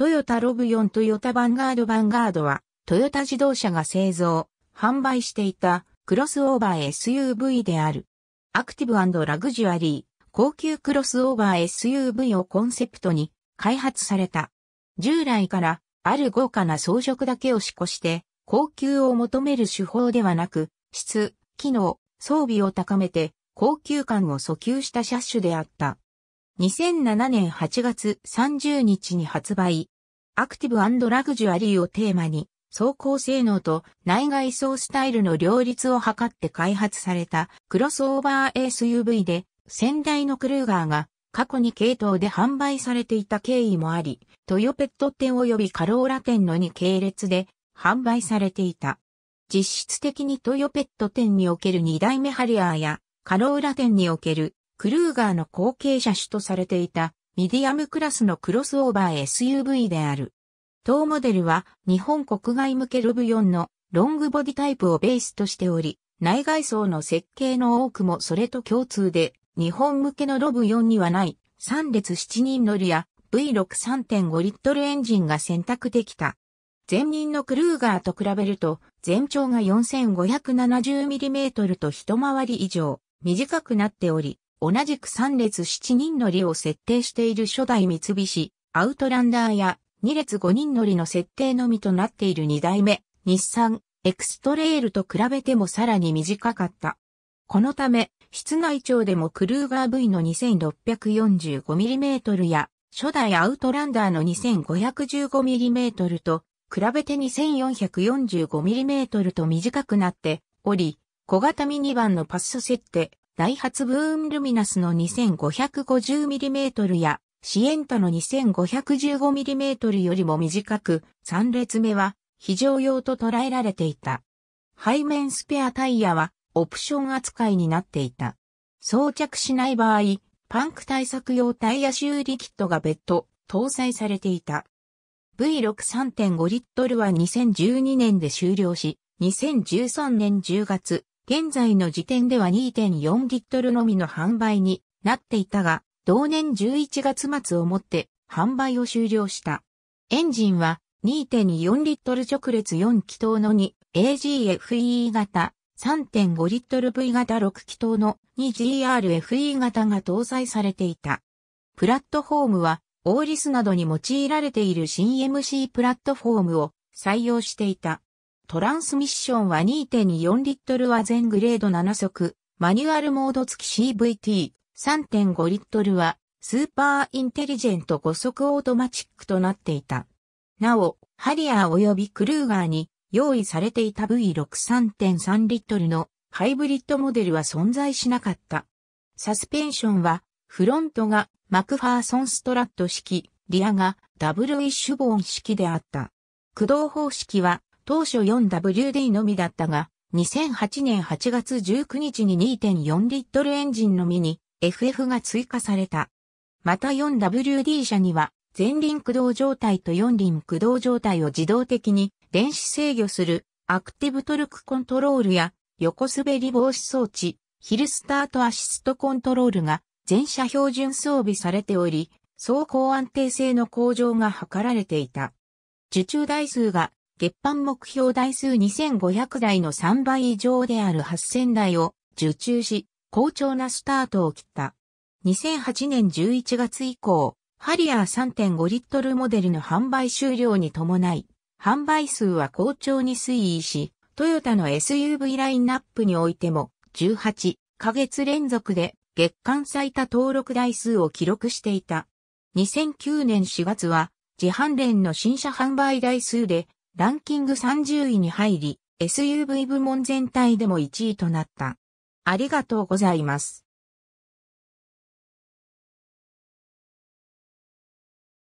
トヨタロブ4トヨタヴァンガードヴァンガードは、トヨタ自動車が製造、販売していたクロスオーバー SUV である。アクティブラグジュアリー、高級クロスオーバー SUV をコンセプトに開発された。従来からある豪華な装飾だけを施行して、高級を求める手法ではなく、質、機能、装備を高めて、高級感を訴求した車種であった。2007年8月30日に発売、アクティブラグジュアリーをテーマに、走行性能と内外装スタイルの両立を図って開発されたクロスオーバー SUV で、先代のクルーガーが過去に系統で販売されていた経緯もあり、トヨペット店及びカローラ店の2系列で販売されていた。実質的にトヨペット店における2代目ハリアーやカローラ店におけるクルーガーの後継者種とされていたミディアムクラスのクロスオーバー SUV である。当モデルは日本国外向けロブ4のロングボディタイプをベースとしており、内外装の設計の多くもそれと共通で、日本向けのロブ4にはない3列7人乗りや V63.5 リットルエンジンが選択できた。前任のクルーガーと比べると、全長が 4570mm と一回り以上短くなっており、同じく3列7人乗りを設定している初代三菱、アウトランダーや2列5人乗りの設定のみとなっている2代目、日産、エクストレールと比べてもさらに短かった。このため、室内長でもクルーガー V の 2645mm や、初代アウトランダーの 2515mm と、比べて 2445mm と短くなっており、小型ミニバンのパッ設定、ダイハツブーンルミナスの 2550mm やシエンタの 2515mm よりも短く、3列目は非常用と捉えられていた。背面スペアタイヤはオプション扱いになっていた。装着しない場合、パンク対策用タイヤ修理キットが別途搭載されていた。V63.5 リットルは2012年で終了し、2013年10月、現在の時点では2.4リットルのみの販売になっていたが、同年11月末をもって販売を終了した。エンジンは2.4リットル直列4気筒の 2AGFE 型、3.5リットル V 型6気筒の 2GRFE 型が搭載されていた。プラットフォームは、オーリスなどに用いられている新 MC プラットフォームを採用していた。トランスミッションは2.4リットルは全グレード7速、マニュアルモード付き CVT、3.5リットルはスーパーインテリジェント5速オートマチックとなっていた。なお、ハリアー及びクルーガーに用意されていた V63.3 リットルのハイブリッドモデルは存在しなかった。サスペンションはフロントがマクファーソンストラット式、リアがダブルイッシュボーン式であった。駆動方式は当初 4WD のみだったが、2008年8月19日に2.4リットルエンジンのみに FF が追加された。また 4WD 車には前輪駆動状態と四輪駆動状態を自動的に電子制御するアクティブトルクコントロールや横滑り防止装置、ヒルスタートアシストコントロールが全車標準装備されており、走行安定性の向上が図られていた。受注台数が月販目標台数2500台の3倍以上である8000台を受注し、好調なスタートを切った。2008年11月以降、ハリアー3.5リットルモデルの販売終了に伴い、販売数は好調に推移し、トヨタの SUV ラインナップにおいても、18ヶ月連続で月間最多登録台数を記録していた。2009年4月は、自販連の新車販売台数でランキング30位に入り、SUV 部門全体でも1位となった。ありがとうございます。